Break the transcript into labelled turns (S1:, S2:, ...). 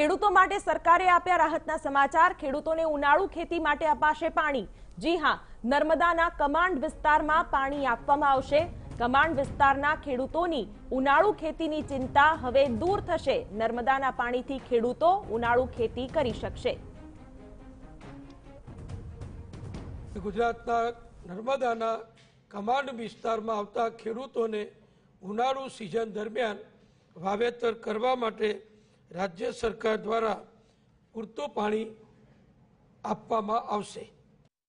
S1: ખેડૂતો માટે સરકારે આપ્યા રાહતના સમાચાર ખેડૂતોને ઉનાળુ ખેતી માટે અપાશે પાણી જી હા નર્મદાના કમાન્ડ વિસ્તારમાં પાણી આપવામાં આવશે કમાન્ડ વિસ્તારના ખેડૂતોની ઉનાળુ ખેતીની ચિંતા હવે દૂર થશે નર્મદાના પાણીથી ખેડૂતો ઉનાળુ ખેતી કરી શકશે
S2: ગુજરાતના નર્મદાના કમાન્ડ વિસ્તારમાં આવતા ખેડૂતોને ઉનાળુ સિઝન દરમિયાન વાવેતર કરવા માટે રાજ્ય સરકાર દ્વારા પૂરતું પાણી આપવામાં આવશે